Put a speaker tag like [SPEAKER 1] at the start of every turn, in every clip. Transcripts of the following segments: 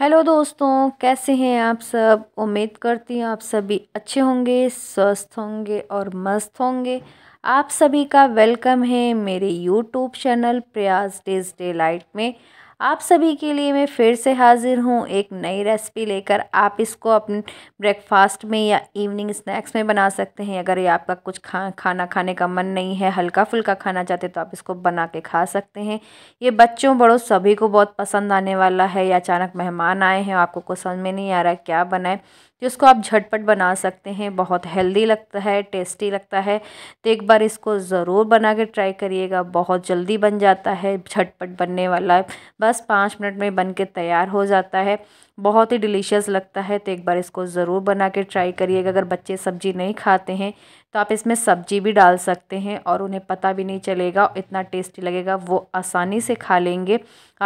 [SPEAKER 1] hello दोस्तों कैसे हैं आप सब उम्मीद करती हूँ आप सभी अच्छे होंगे स्वस्थ होंगे और मस्त होंगे आप सभी का वेलकम है मेरे YouTube channel Prayas days delight में आप सभी के लिए मैं फिर से हाज़िर हूँ एक नई रेसिपी लेकर आप इसको अपने ब्रेकफास्ट में या इवनिंग स्नैक्स में बना सकते हैं अगर ये आपका कुछ खा खाना खाने का मन नहीं है हल्का फुल्का खाना चाहते तो आप इसको बना के खा सकते हैं ये बच्चों बड़ों सभी को बहुत पसंद आने वाला है या अचानक मेहमान आए हैं आपको कुछ समझ में नहीं आ रहा क्या बनाए जिसको आप झटपट बना सकते हैं बहुत हेल्दी लगता है टेस्टी लगता है तो एक बार इसको ज़रूर बना के ट्राई करिएगा बहुत जल्दी बन जाता है झटपट बनने वाला बस पाँच मिनट में बन के तैयार हो जाता है बहुत ही डिलीशियस लगता है तो एक बार इसको ज़रूर बना के ट्राई करिएगा अगर बच्चे सब्ज़ी नहीं खाते हैं तो आप इसमें सब्ज़ी भी डाल सकते हैं और उन्हें पता भी नहीं चलेगा इतना टेस्टी लगेगा वो आसानी से खा लेंगे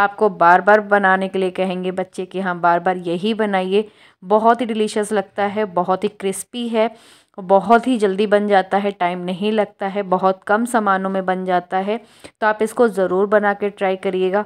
[SPEAKER 1] आपको बार बार बनाने के लिए कहेंगे बच्चे कि हाँ बार बार यही बनाइए बहुत ही डिलीशियस लगता है बहुत ही क्रिस्पी है बहुत ही जल्दी बन जाता है टाइम नहीं लगता है बहुत कम सामानों में बन जाता है तो आप इसको ज़रूर बना के ट्राई करिएगा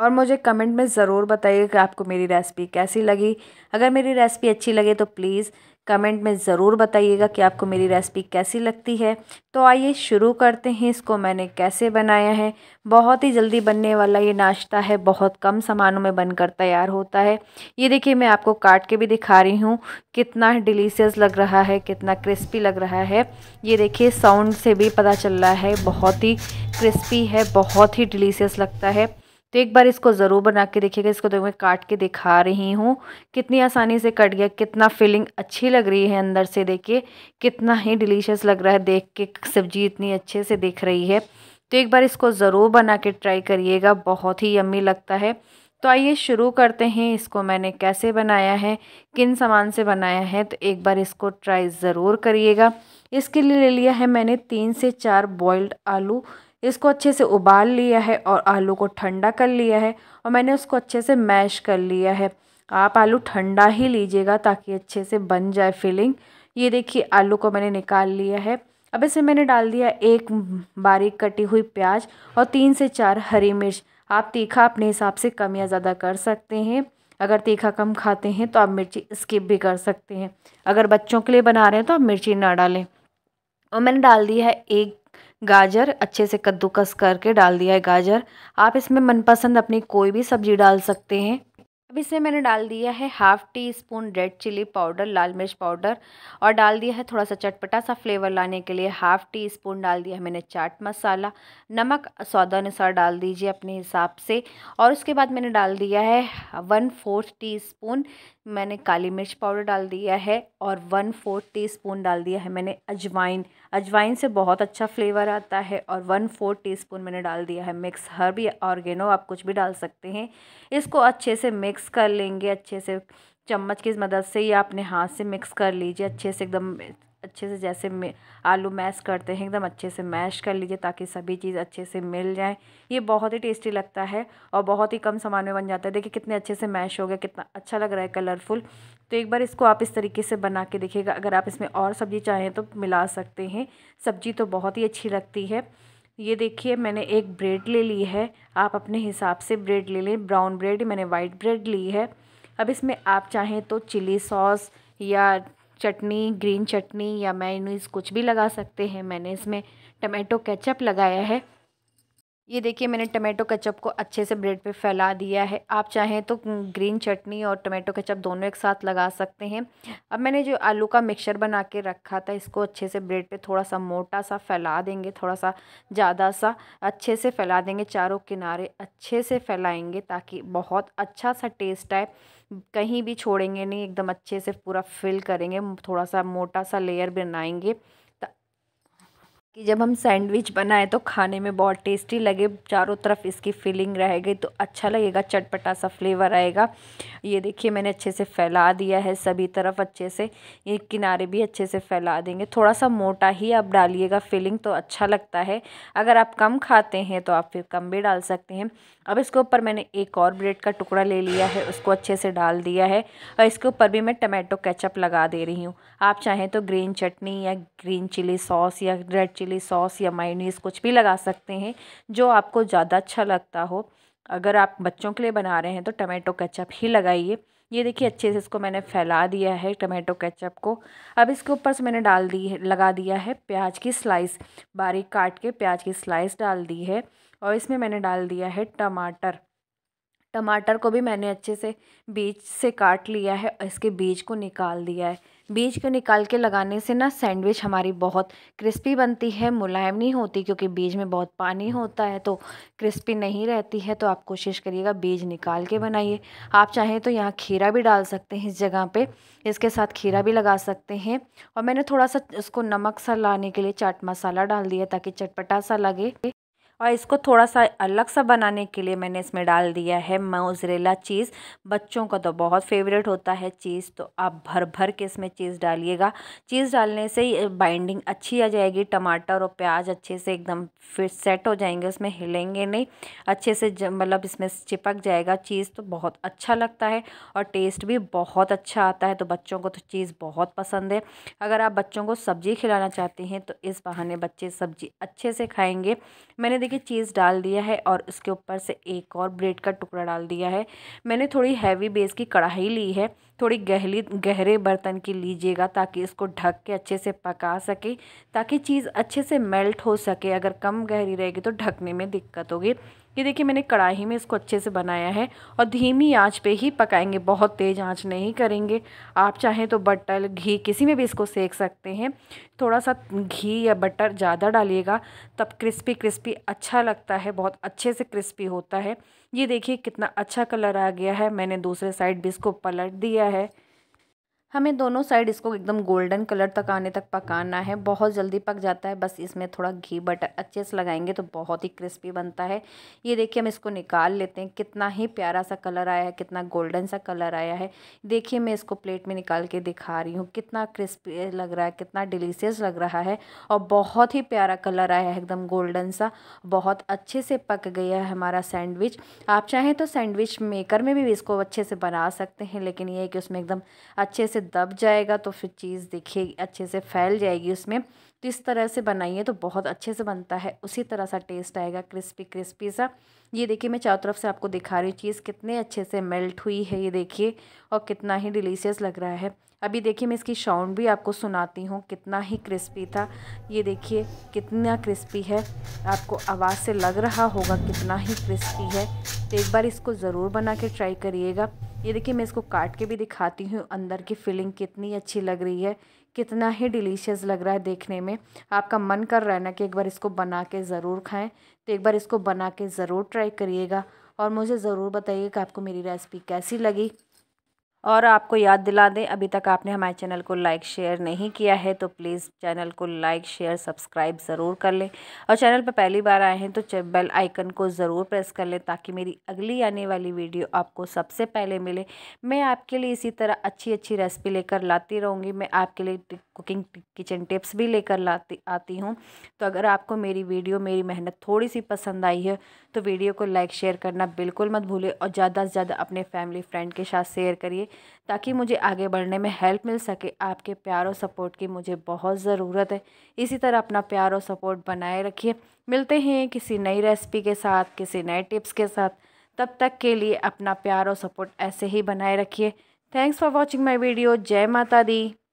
[SPEAKER 1] और मुझे कमेंट में ज़रूर बताइए कि आपको मेरी रेसिपी कैसी लगी अगर मेरी रेसिपी अच्छी लगे तो प्लीज़ कमेंट में ज़रूर बताइएगा कि आपको मेरी रेसिपी कैसी लगती है तो आइए शुरू करते हैं इसको मैंने कैसे बनाया है बहुत ही जल्दी बनने वाला ये नाश्ता है बहुत कम सामानों में बनकर तैयार होता है ये देखिए मैं आपको काट के भी दिखा रही हूँ कितना डिलीशियस लग रहा है कितना क्रिस्पी लग रहा है ये देखिए साउंड से भी पता चल रहा है बहुत ही क्रिस्पी है बहुत ही डिलीशियस लगता है तो एक बार इसको ज़रूर बना के देखिएगा इसको तो मैं काट के दिखा रही हूँ कितनी आसानी से कट गया कितना फीलिंग अच्छी लग रही है अंदर से देखिए कितना ही डिलीशियस लग रहा है देख के सब्जी इतनी अच्छे से दिख रही है तो एक बार इसको ज़रूर बना के ट्राई करिएगा बहुत ही यम्मी लगता है तो आइए शुरू करते हैं इसको मैंने कैसे बनाया है किन सामान से बनाया है तो एक बार इसको ट्राई ज़रूर करिएगा इसके लिए ले लिया है मैंने तीन से चार बॉइल्ड आलू इसको अच्छे से उबाल लिया है और आलू को ठंडा कर लिया है और मैंने उसको अच्छे से मैश कर लिया है आप आलू ठंडा ही लीजिएगा ताकि अच्छे से बन जाए फिलिंग ये देखिए आलू को मैंने निकाल लिया है अब इसमें मैंने डाल दिया एक बारीक कटी हुई प्याज और तीन से चार हरी मिर्च आप तीखा अपने हिसाब से कम या ज़्यादा कर सकते हैं अगर तीखा कम खाते हैं तो आप मिर्ची स्किप भी कर सकते हैं अगर बच्चों के लिए बना रहे हैं तो आप मिर्ची ना डालें और मैंने डाल दिया है एक गाजर अच्छे से कद्दूकस करके डाल दिया है गाजर आप इसमें मनपसंद अपनी कोई भी सब्ज़ी डाल सकते हैं अब इसमें मैंने डाल दिया है half teaspoon red chilli powder लाल मिर्च पाउडर और डाल दिया है थोड़ा सा चटपटा सा फ्लेवर लाने के लिए हाफ़ टी स्पून डाल दिया है मैंने चाट मसाला नमक स्वादानुसार डाल दीजिए अपने हिसाब से और उसके बाद मैंने डाल दिया है वन फोर्थ टी स्पून मैंने काली मिर्च पाउडर डाल दिया है और वन फोर्थ टी स्पून डाल दिया है मैंने अजवाइन अजवाइन से बहुत अच्छा फ्लेवर आता है और वन फोर्थ टी स्पून मैंने डाल दिया है मिक्स हर्ब या ऑर्गेनो आप कुछ भी डाल सकते हैं इसको अच्छे से मिक्स कर लेंगे अच्छे से चम्मच की मदद से या अपने हाथ से मिक्स कर लीजिए अच्छे से एकदम अच्छे से जैसे आलू मैश करते हैं एकदम अच्छे से मैश कर लीजिए ताकि सभी चीज़ अच्छे से मिल जाए ये बहुत ही टेस्टी लगता है और बहुत ही कम सामान में बन जाता है देखिए कितने अच्छे से मैश हो गया कितना अच्छा लग रहा है कलरफुल तो एक बार इसको आप इस तरीके से बना के देखिएगा अगर आप इसमें और सब्ज़ी चाहें तो मिला सकते हैं सब्ज़ी तो बहुत ही अच्छी लगती है ये देखिए मैंने एक ब्रेड ले ली है आप अपने हिसाब से ब्रेड ले लें ब्राउन ब्रेड मैंने वाइट ब्रेड ली है अब इसमें आप चाहें तो चिली सॉस या चटनी ग्रीन चटनी या मैनूज कुछ भी लगा सकते हैं मैंने इसमें टमाटो केचप लगाया है ये देखिए मैंने टमाटो केचप को अच्छे से ब्रेड पे फैला दिया है आप चाहें तो ग्रीन चटनी और टमाटो केचप दोनों एक साथ लगा सकते हैं अब मैंने जो आलू का मिक्सचर बना के रखा था इसको अच्छे से ब्रेड पे थोड़ा सा मोटा सा फैला देंगे थोड़ा सा ज़्यादा सा अच्छे से फैला देंगे चारों किनारे अच्छे से फैलाएँगे ताकि बहुत अच्छा सा टेस्ट आए कहीं भी छोड़ेंगे नहीं एकदम अच्छे से पूरा फिल करेंगे थोड़ा सा मोटा सा लेयर बनाएंगे कि जब हम सैंडविच बनाए तो खाने में बहुत टेस्टी लगे चारों तरफ इसकी फिलिंग रहेगी तो अच्छा लगेगा चटपटा सा फ्लेवर आएगा ये देखिए मैंने अच्छे से फैला दिया है सभी तरफ अच्छे से ये किनारे भी अच्छे से फैला देंगे थोड़ा सा मोटा ही आप डालिएगा फिलिंग तो अच्छा लगता है अगर आप कम खाते हैं तो आप फिर कम भी डाल सकते हैं अब इसके ऊपर मैंने एक और ब्रेड का टुकड़ा ले लिया है उसको अच्छे से डाल दिया है और इसके ऊपर भी मैं टमाटो कैचअप लगा दे रही हूँ आप चाहें तो ग्रीन चटनी या ग्रीन चिली सॉस या रेड चिली सॉस या मायोनीज़ कुछ भी लगा सकते हैं जो आपको ज़्यादा अच्छा लगता हो अगर आप बच्चों के लिए बना रहे हैं तो टमाटो केचप ही लगाइए ये देखिए अच्छे से इसको मैंने फैला दिया है टमाटो केचप को अब इसके ऊपर से मैंने डाल दी है लगा दिया है प्याज की स्लाइस बारीक काट के प्याज की स्लाइस डाल दी है और इसमें मैंने डाल दिया है टमाटर टमाटर को भी मैंने अच्छे से बीज से काट लिया है इसके बीज को निकाल दिया है बीज को निकाल के लगाने से ना सैंडविच हमारी बहुत क्रिस्पी बनती है मुलायम नहीं होती क्योंकि बीज में बहुत पानी होता है तो क्रिस्पी नहीं रहती है तो आप कोशिश करिएगा बीज निकाल के बनाइए आप चाहें तो यहाँ खीरा भी डाल सकते हैं इस जगह पे इसके साथ खीरा भी लगा सकते हैं और मैंने थोड़ा सा उसको नमक सा लाने के लिए चाट मसाला डाल दिया ताकि चटपटा सा लगे और इसको थोड़ा सा अलग सा बनाने के लिए मैंने इसमें डाल दिया है मोजरेला चीज़ बच्चों का तो बहुत फेवरेट होता है चीज़ तो आप भर भर के इसमें चीज़ डालिएगा चीज़ डालने से बाइंडिंग अच्छी आ जाएगी टमाटर और प्याज अच्छे से एकदम फिर सेट हो जाएंगे उसमें हिलेंगे नहीं अच्छे से मतलब इसमें चिपक जाएगा चीज़ तो बहुत अच्छा लगता है और टेस्ट भी बहुत अच्छा आता है तो बच्चों को तो चीज़ बहुत पसंद है अगर आप बच्चों को सब्ज़ी खिलाना चाहते हैं तो इस बहाने बच्चे सब्ज़ी अच्छे से खाएँगे मैंने देखिए चीज़ डाल दिया है और उसके ऊपर से एक और ब्रेड का टुकड़ा डाल दिया है मैंने थोड़ी हैवी बेस की कढ़ाई ली है थोड़ी गहली गहरे बर्तन की लीजिएगा ताकि इसको ढक के अच्छे से पका सके ताकि चीज़ अच्छे से मेल्ट हो सके अगर कम गहरी रहेगी तो ढकने में दिक्कत होगी ये देखिए मैंने कढ़ाई में इसको अच्छे से बनाया है और धीमी आंच पे ही पकाएंगे बहुत तेज़ आंच नहीं करेंगे आप चाहें तो बटर घी किसी में भी इसको सेक सकते हैं थोड़ा सा घी या बटर ज़्यादा डालिएगा तब क्रिस्पी क्रिस्पी अच्छा लगता है बहुत अच्छे से क्रिस्पी होता है ये देखिए कितना अच्छा कलर आ गया है मैंने दूसरे साइड भी इसको पलट दिया है हमें दोनों साइड इसको एकदम गोल्डन कलर तक आने तक पकाना है बहुत जल्दी पक जाता है बस इसमें थोड़ा घी बटर अच्छे से लगाएंगे तो बहुत ही क्रिस्पी बनता है ये देखिए हम इसको निकाल लेते हैं कितना ही प्यारा सा कलर आया है कितना गोल्डन सा कलर आया है देखिए मैं इसको प्लेट में निकाल के दिखा रही हूँ कितना क्रिस्पी लग रहा है कितना डिलीशियस लग रहा है और बहुत ही प्यारा कलर आया है एकदम गोल्डन सा बहुत अच्छे से पक गया है हमारा सैंडविच आप चाहें तो सैंडविच मेकर में भी इसको अच्छे से बना सकते हैं लेकिन ये कि उसमें एकदम अच्छे से दब जाएगा तो फिर चीज़ देखिए अच्छे से फैल जाएगी उसमें तो इस तरह से बनाइए तो बहुत अच्छे से बनता है उसी तरह सा टेस्ट आएगा क्रिस्पी क्रिस्पी सा ये देखिए मैं चारों तरफ से आपको दिखा रही हूँ चीज़ कितने अच्छे से मेल्ट हुई है ये देखिए और कितना ही डिलीशियस लग रहा है अभी देखिए मैं इसकी साउंड भी आपको सुनाती हूँ कितना ही क्रिस्पी था ये देखिए कितना क्रिस्पी है आपको आवाज़ से लग रहा होगा कितना ही क्रिस्पी है तो एक बार इसको ज़रूर बना के ट्राई करिएगा ये देखिए मैं इसको काट के भी दिखाती हूँ अंदर की फीलिंग कितनी अच्छी लग रही है कितना ही डिलीशियस लग रहा है देखने में आपका मन कर रहा है ना कि एक बार इसको बना के ज़रूर खाएं तो एक बार इसको बना के ज़रूर ट्राई करिएगा और मुझे ज़रूर बताइए कि आपको मेरी रेसिपी कैसी लगी और आपको याद दिला दें अभी तक आपने हमारे चैनल को लाइक शेयर नहीं किया है तो प्लीज़ चैनल को लाइक शेयर सब्सक्राइब ज़रूर कर लें और चैनल पर पहली बार आए हैं तो बेल आइकन को ज़रूर प्रेस कर लें ताकि मेरी अगली आने वाली वीडियो आपको सबसे पहले मिले मैं आपके लिए इसी तरह अच्छी अच्छी रेसिपी लेकर लाती रहूँगी मैं आपके लिए कुकिंग किचन टिप्स भी लेकर लाती आती हूँ तो अगर आपको मेरी वीडियो मेरी मेहनत थोड़ी सी पसंद आई है तो वीडियो को लाइक शेयर करना बिल्कुल मत भूलें और ज़्यादा से ज़्यादा अपने फैमिली फ्रेंड के साथ शेयर करिए ताकि मुझे आगे बढ़ने में हेल्प मिल सके आपके प्यार और सपोर्ट की मुझे बहुत ज़रूरत है इसी तरह अपना प्यार और सपोर्ट बनाए रखिए मिलते हैं किसी नई रेसिपी के साथ किसी नए टिप्स के साथ तब तक के लिए अपना प्यार और सपोर्ट ऐसे ही बनाए रखिए thanks for watching my video जय माता दी